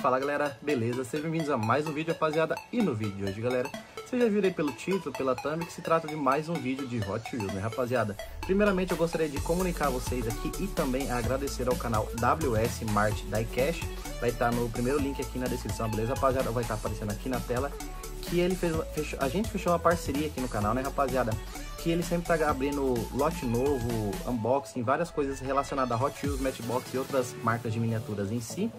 Fala galera, beleza? Sejam bem-vindos a mais um vídeo, rapaziada. E no vídeo de hoje, galera, vocês já viram pelo título, pela thumb, que se trata de mais um vídeo de Hot Wheels, né, rapaziada? Primeiramente, eu gostaria de comunicar a vocês aqui e também agradecer ao canal WS Mart Diecast. Vai estar no primeiro link aqui na descrição, beleza, rapaziada? Vai estar aparecendo aqui na tela. Que ele fez, fechou, a gente fechou uma parceria aqui no canal, né, rapaziada? que ele sempre tá abrindo lote novo, unboxing, várias coisas relacionadas a Hot Wheels, Matchbox e outras marcas de miniaturas em si.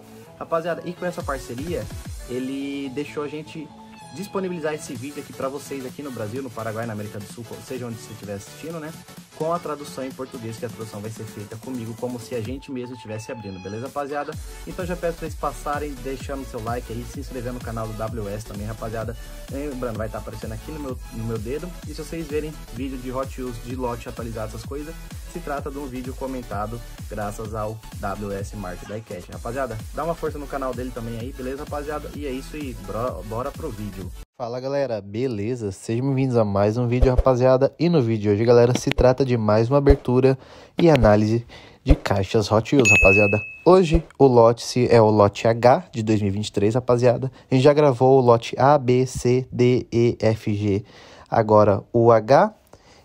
Rapaziada, e com essa parceria, ele deixou a gente disponibilizar esse vídeo aqui para vocês aqui no Brasil, no Paraguai, na América do Sul, seja onde você estiver assistindo, né? Com a tradução em português, que a tradução vai ser feita comigo, como se a gente mesmo estivesse abrindo, beleza, rapaziada? Então já peço pra vocês passarem, deixando seu like aí, se inscrever no canal do WS também, rapaziada. Lembrando, vai estar tá aparecendo aqui no meu, no meu dedo. E se vocês verem vídeo de Hot Wheels, de lote atualizado, essas coisas, se trata de um vídeo comentado graças ao WS Market iCash, Rapaziada, dá uma força no canal dele também aí, beleza, rapaziada? E é isso aí, bora, bora pro vídeo. Fala galera, beleza? Sejam bem-vindos a mais um vídeo, rapaziada. E no vídeo de hoje, galera, se trata de mais uma abertura e análise de caixas Hot Wheels, rapaziada. Hoje o lote se é o lote H de 2023, rapaziada. A gente já gravou o lote A, B, C, D, E, F, G. Agora o H.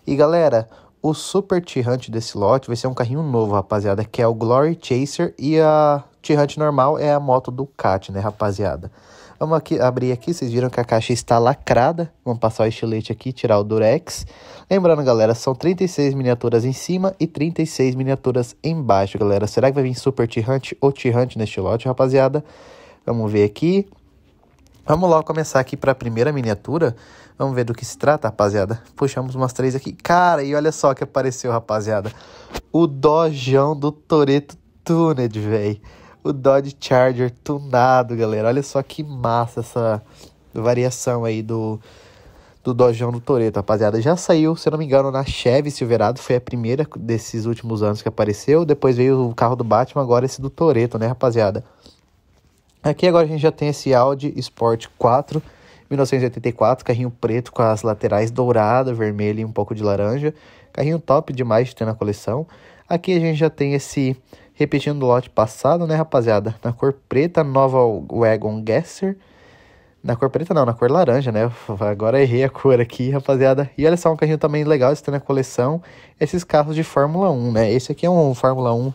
E galera, o super T-Hunt desse lote vai ser um carrinho novo, rapaziada, que é o Glory Chaser e a T-Hunt normal é a moto Ducati, né, rapaziada? Vamos aqui, abrir aqui, vocês viram que a caixa está lacrada. Vamos passar o estilete aqui, tirar o durex. Lembrando, galera, são 36 miniaturas em cima e 36 miniaturas embaixo, galera. Será que vai vir Super T-Hunt ou T-Hunt neste lote, rapaziada? Vamos ver aqui. Vamos lá começar aqui para a primeira miniatura. Vamos ver do que se trata, rapaziada. Puxamos umas três aqui. Cara, e olha só que apareceu, rapaziada. O dojão do Toreto Tuned, velho. O Dodge Charger tunado, galera. Olha só que massa essa variação aí do, do Dojão do Toreto, rapaziada. Já saiu, se não me engano, na Chevy Silverado. Foi a primeira desses últimos anos que apareceu. Depois veio o carro do Batman, agora esse do Toreto, né, rapaziada? Aqui agora a gente já tem esse Audi Sport 4 1984, carrinho preto com as laterais dourada, vermelha e um pouco de laranja. Carrinho top demais de ter na coleção. Aqui a gente já tem esse repetindo do lote passado, né, rapaziada? Na cor preta, nova Wagon Gasser. Na cor preta não, na cor laranja, né? Agora errei a cor aqui, rapaziada. E olha só, um carrinho também legal de ter na coleção. Esses carros de Fórmula 1, né? Esse aqui é um Fórmula 1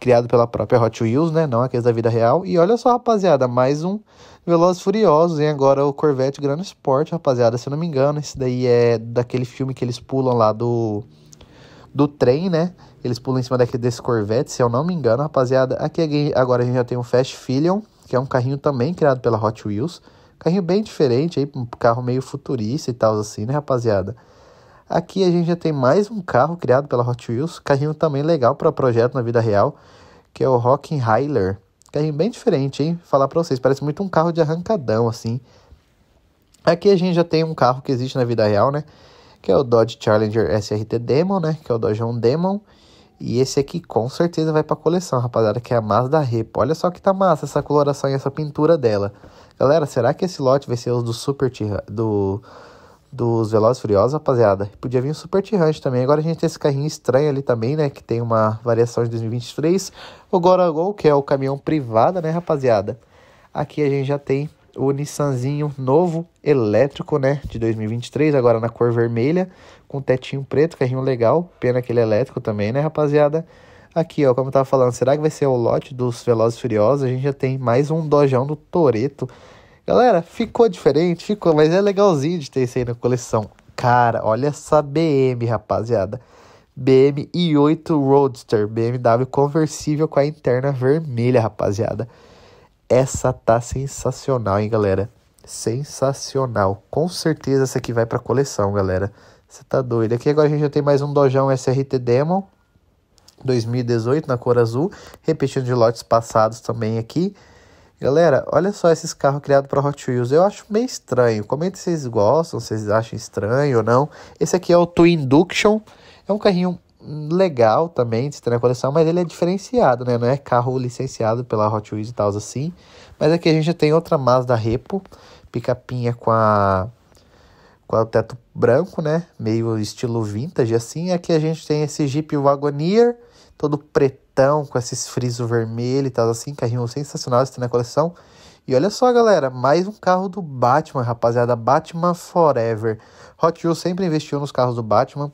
criado pela própria Hot Wheels, né? Não aqueles da vida real. E olha só, rapaziada, mais um Velozes Furiosos, hein? agora o Corvette Grande Sport, rapaziada, se eu não me engano, esse daí é daquele filme que eles pulam lá do do trem, né? Eles pulam em cima daquele desse Corvette, se eu não me engano, rapaziada. Aqui agora a gente já tem o Fast Filion, que é um carrinho também criado pela Hot Wheels. Carrinho bem diferente aí, um carro meio futurista e tal assim, né, rapaziada? Aqui a gente já tem mais um carro criado pela Hot Wheels, carrinho também legal para projeto na vida real, que é o Rockin' Highler. Carrinho bem diferente, hein? Falar pra vocês. Parece muito um carro de arrancadão, assim. Aqui a gente já tem um carro que existe na vida real, né? Que é o Dodge Challenger SRT Demon, né? Que é o Dodgeão Demon. E esse aqui com certeza vai pra coleção, rapaziada, que é a Mazda Repo. Olha só que tá massa essa coloração e essa pintura dela. Galera, será que esse lote vai ser os do Super do dos Velozes Furiosos, rapaziada. Podia vir o Super T-Hunt também. Agora a gente tem esse carrinho estranho ali também, né? Que tem uma variação de 2023. O Goragol, que é o caminhão privado, né, rapaziada? Aqui a gente já tem o Nissanzinho novo, elétrico, né? De 2023, agora na cor vermelha, com tetinho preto, carrinho legal. Pena que ele é elétrico também, né, rapaziada? Aqui, ó, como eu tava falando, será que vai ser o lote dos Velozes Furiosos? A gente já tem mais um dojão do Toreto Galera, ficou diferente, ficou, mas é legalzinho de ter isso aí na coleção. Cara, olha essa BM, rapaziada. BM i8 Roadster, BMW conversível com a interna vermelha, rapaziada. Essa tá sensacional, hein, galera? Sensacional. Com certeza essa aqui vai pra coleção, galera. Você tá doido. Aqui agora a gente já tem mais um Dojão SRT Demon 2018 na cor azul. Repetindo de lotes passados também aqui. Galera, olha só esses carros criados para Hot Wheels. Eu acho meio estranho. comenta se vocês gostam, se vocês acham estranho ou não. Esse aqui é o Twin É um carrinho legal também de estar na coleção, mas ele é diferenciado, né? Não é carro licenciado pela Hot Wheels e tal assim. Mas aqui a gente já tem outra Mazda Repo, picapinha com a com o teto branco, né? Meio estilo vintage assim. Aqui a gente tem esse Jeep Wagoneer, todo preto com esses friso vermelho e tal, assim, carrinho sensacional esse tem na coleção. E olha só, galera, mais um carro do Batman, rapaziada, Batman Forever. Hot Wheels sempre investiu nos carros do Batman.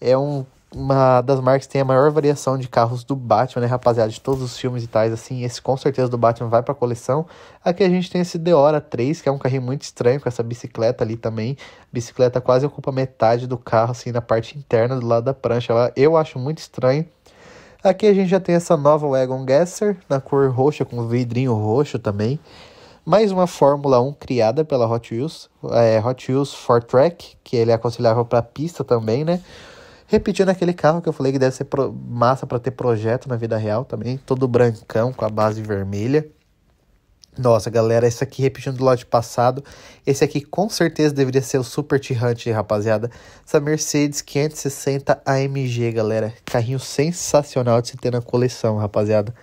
É um, uma das marcas que tem a maior variação de carros do Batman, né, rapaziada, de todos os filmes e tais, assim, esse com certeza do Batman vai pra coleção. Aqui a gente tem esse Deora 3, que é um carrinho muito estranho, com essa bicicleta ali também. A bicicleta quase ocupa metade do carro, assim, na parte interna, do lado da prancha. Eu acho muito estranho. Aqui a gente já tem essa nova Wagon Gasser, na cor roxa, com vidrinho roxo também. Mais uma Fórmula 1 criada pela Hot Wheels, é, Hot Wheels for Track, que ele é aconselhável para pista também, né? Repetindo aquele carro que eu falei que deve ser massa para ter projeto na vida real também, todo brancão com a base vermelha. Nossa, galera, esse aqui repetindo do lote passado. Esse aqui com certeza deveria ser o Super T-Hunt, rapaziada. Essa Mercedes 560 AMG, galera. Carrinho sensacional de se ter na coleção, rapaziada.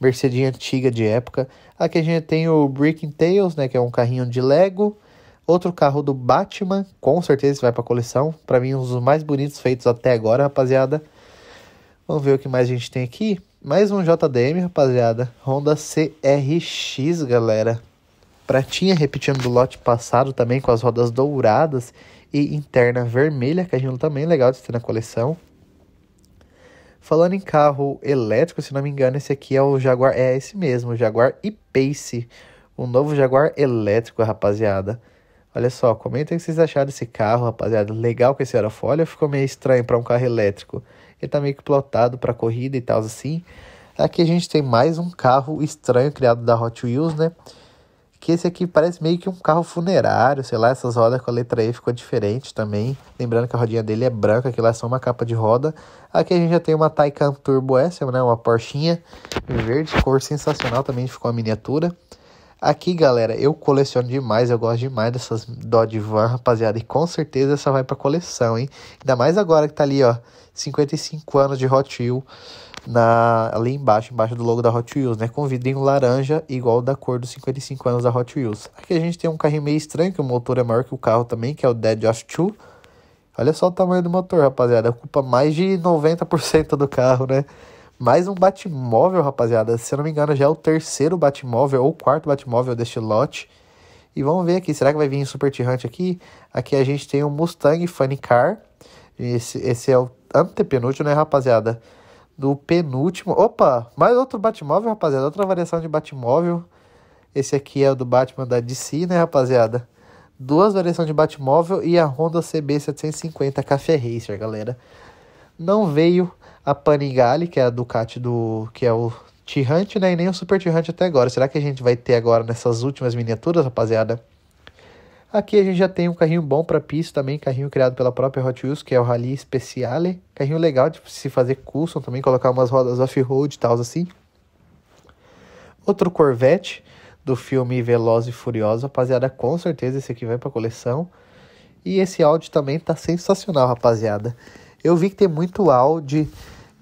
Mercedinha antiga de época. Aqui a gente tem o Breaking Tales, né, que é um carrinho de Lego. Outro carro do Batman, com certeza vai para coleção. Para mim, um dos mais bonitos feitos até agora, rapaziada. Vamos ver o que mais a gente tem aqui. Mais um JDM, rapaziada. Honda CRX, galera. Pratinha repetindo do lote passado também com as rodas douradas e interna vermelha, que a gente também tá legal de ter na coleção. Falando em carro elétrico, se não me engano, esse aqui é o Jaguar, é esse mesmo, o Jaguar E-Pace, o novo Jaguar elétrico, rapaziada. Olha só, comenta o que vocês acharam desse carro, rapaziada. Legal com esse aerofólio ou ficou meio estranho para um carro elétrico? ele tá meio que plotado para corrida e tal assim. Aqui a gente tem mais um carro estranho criado da Hot Wheels, né? Que esse aqui parece meio que um carro funerário, sei lá, essas rodas com a letra E ficou diferente também. Lembrando que a rodinha dele é branca, que lá é só uma capa de roda. Aqui a gente já tem uma Taycan Turbo S, né? Uma Porsche verde, cor sensacional também, ficou a miniatura. Aqui, galera, eu coleciono demais, eu gosto demais dessas Dodge Van, rapaziada. E com certeza essa vai pra coleção, hein? Ainda mais agora que tá ali, ó, 55 anos de Hot Wheels na, ali embaixo, embaixo do logo da Hot Wheels, né? Com vidrinho laranja, igual da cor dos 55 anos da Hot Wheels. Aqui a gente tem um carrinho meio estranho, que o motor é maior que o carro também, que é o Dead of 2. Olha só o tamanho do motor, rapaziada. Ocupa mais de 90% do carro, né? Mais um Batmóvel, rapaziada. Se eu não me engano, já é o terceiro Batmóvel ou quarto Batmóvel deste lote. E vamos ver aqui, será que vai vir um Super T-Hunt aqui? Aqui a gente tem o um Mustang Funny Car. Esse, esse é o antepenúltimo, né, rapaziada? Do penúltimo. Opa, mais outro Batmóvel, rapaziada. Outra variação de Batmóvel. Esse aqui é o do Batman da DC, né, rapaziada? Duas variações de Batmóvel e a Honda CB750 Café Racer, galera. Não veio a Panigale, que é a Ducati do. que é o Tirante, né? E nem o Super Tirante até agora. Será que a gente vai ter agora nessas últimas miniaturas, rapaziada? Aqui a gente já tem um carrinho bom para pista também, carrinho criado pela própria Hot Wheels, que é o Rally Speciale. Carrinho legal de se fazer custom também, colocar umas rodas off-road e tal assim. Outro Corvette do filme Veloz e Furioso, rapaziada, com certeza esse aqui vai para coleção. E esse áudio também tá sensacional, rapaziada. Eu vi que tem muito áudio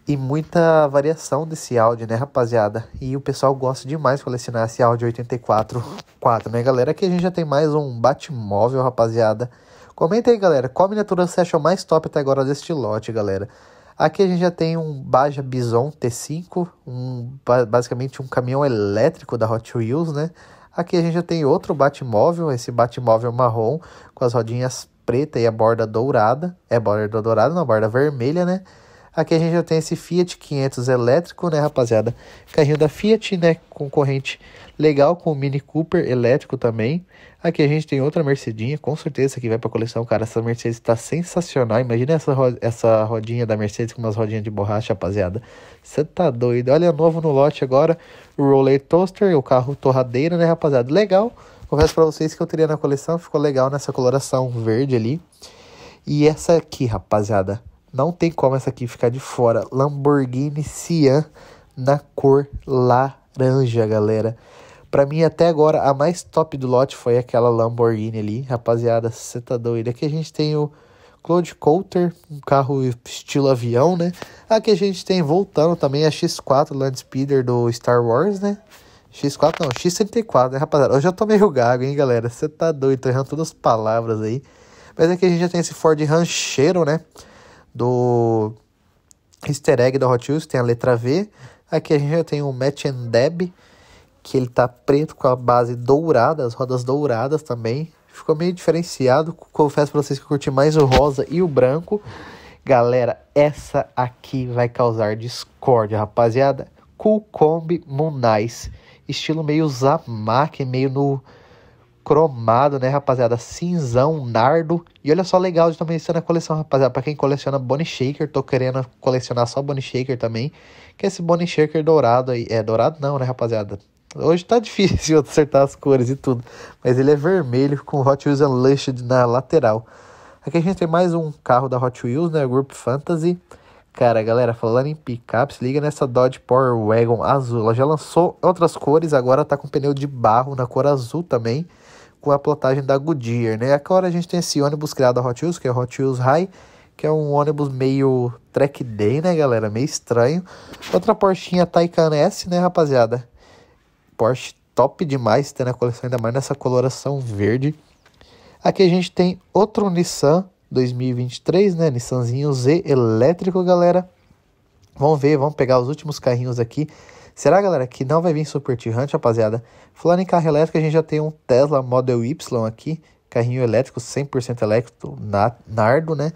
e muita variação desse áudio, né, rapaziada? E o pessoal gosta demais de colecionar esse áudio 84 4, né, galera? Aqui a gente já tem mais um Batmóvel, rapaziada. Comenta aí, galera, qual miniatura você achou mais top até agora deste lote, galera? Aqui a gente já tem um Baja Bison T5, um, basicamente um caminhão elétrico da Hot Wheels, né? Aqui a gente já tem outro Batmóvel, esse Batmóvel marrom com as rodinhas preta e a borda dourada. É borda dourada, não, borda vermelha, né? Aqui a gente já tem esse Fiat 500 elétrico, né, rapaziada? Carrinho da Fiat, né, Concorrente legal, com o Mini Cooper elétrico também. Aqui a gente tem outra Mercedinha, com certeza que vai para coleção, cara. Essa Mercedes está sensacional. Imagina essa, ro essa rodinha da Mercedes com umas rodinhas de borracha, rapaziada. Você tá doido. Olha, novo no lote agora, o Roller Toaster, o carro torradeira, né, rapaziada? Legal. Confesso para vocês que eu teria na coleção, ficou legal nessa coloração verde ali. E essa aqui, rapaziada, não tem como essa aqui ficar de fora. Lamborghini Cian na cor laranja, galera. Para mim, até agora, a mais top do lote foi aquela Lamborghini ali. Rapaziada, você tá doido. Aqui a gente tem o Claude Coulter, um carro estilo avião, né? Aqui a gente tem, voltando também, a X4 Land Speeder do Star Wars, né? X4 não, X34, né, rapaziada? Eu já tô meio gago, hein, galera? Você tá doido, tô errando todas as palavras aí. Mas aqui a gente já tem esse Ford Rancheiro, né? do easter egg da Hot Wheels, tem a letra V. Aqui a gente já tem o Match and Deb que ele tá preto com a base dourada, as rodas douradas também. Ficou meio diferenciado, confesso pra vocês que eu curti mais o rosa e o branco. Galera, essa aqui vai causar discórdia, rapaziada. Cool Kombi Moon Nice, estilo meio Zamak, meio no cromado, né, rapaziada? Cinzão, nardo. E olha só, legal de também estar na coleção, rapaziada. Pra quem coleciona Bonnie Shaker, tô querendo colecionar só Bonnie Shaker também. Que é esse Bonnie Shaker dourado aí. É, dourado não, né, rapaziada? Hoje tá difícil acertar as cores e tudo. Mas ele é vermelho, com Hot Wheels Unleashed na lateral. Aqui a gente tem mais um carro da Hot Wheels, né? Group Fantasy. Cara, galera, falando em picapes, liga nessa Dodge Power Wagon azul. Ela já lançou outras cores, agora tá com pneu de barro na cor azul também com a plotagem da Goodyear, né? Agora a gente tem esse ônibus criado da Hot Wheels, que é Hot Wheels High, que é um ônibus meio track day, né, galera? Meio estranho. Outra Porsche Taycan S, né, rapaziada? Porsche top demais, tem na coleção ainda mais nessa coloração verde. Aqui a gente tem outro Nissan 2023, né? Nissanzinho Z elétrico, galera. Vamos ver, vamos pegar os últimos carrinhos aqui Será, galera, que não vai vir Super tirante, rapaziada? Falando em carro elétrico, a gente já tem um Tesla Model Y aqui, carrinho elétrico, 100% elétrico, na, Nardo, né?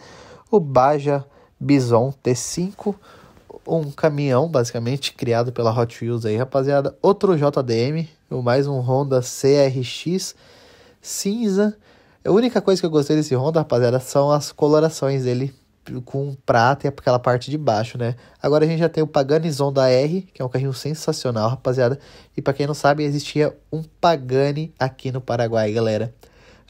O Baja Bison T5, um caminhão, basicamente, criado pela Hot Wheels aí, rapaziada. Outro JDM, mais um Honda CRX cinza. A única coisa que eu gostei desse Honda, rapaziada, são as colorações dele com prata e é aquela parte de baixo, né? Agora a gente já tem o Pagani Zonda R, que é um carrinho sensacional, rapaziada. E para quem não sabe, existia um Pagani aqui no Paraguai, galera.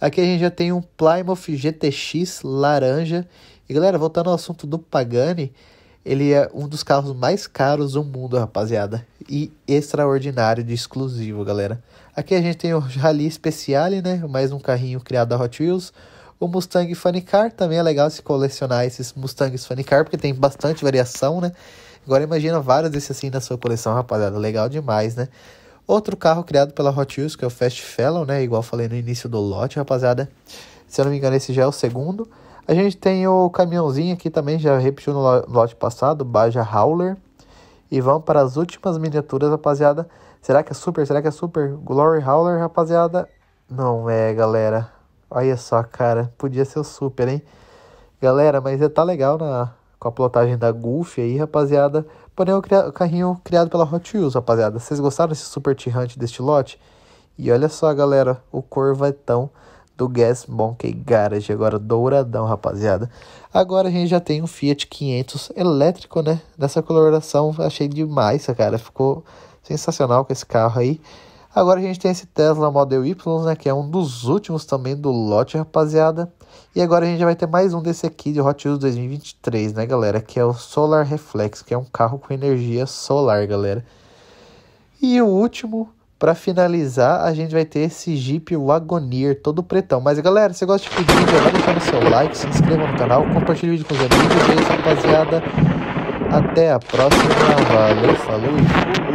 Aqui a gente já tem um Plymouth GTX laranja. E galera, voltando ao assunto do Pagani, ele é um dos carros mais caros do mundo, rapaziada. E extraordinário de exclusivo, galera. Aqui a gente tem o Rally Speciale, né? Mais um carrinho criado da Hot Wheels. O Mustang Funny Car também é legal se colecionar esses Mustangs Funny Car, porque tem bastante variação, né? Agora imagina vários desses assim na sua coleção, rapaziada. Legal demais, né? Outro carro criado pela Hot Wheels, que é o Fast Fellow, né? Igual falei no início do lote, rapaziada. Se eu não me engano, esse já é o segundo. A gente tem o caminhãozinho aqui também, já repetiu no lote passado, Baja Howler. E vamos para as últimas miniaturas, rapaziada. Será que é super? Será que é super? Glory Howler, rapaziada? Não é, galera. Olha só, cara, podia ser o Super, hein? Galera, mas é, tá legal na, com a plotagem da Goofy aí, rapaziada. Porém, o, o carrinho criado pela Hot Wheels, rapaziada. Vocês gostaram desse Super T-Hunt deste lote? E olha só, galera, o corvetão do Gas Monkey Garage, agora douradão, rapaziada. Agora a gente já tem um Fiat 500 elétrico, né? Nessa coloração, achei demais, cara. Ficou sensacional com esse carro aí. Agora a gente tem esse Tesla Model Y, né, que é um dos últimos também do lote, rapaziada. E agora a gente vai ter mais um desse aqui de Hot Wheels 2023, né, galera, que é o Solar Reflex, que é um carro com energia solar, galera. E o último, para finalizar, a gente vai ter esse Jeep Wagoneer todo pretão. Mas galera, se você gosta de vídeo, vai o seu like, se inscreva no canal, compartilhe o vídeo com os amigos. É isso, rapaziada. Até a próxima. Valeu, falou e fui.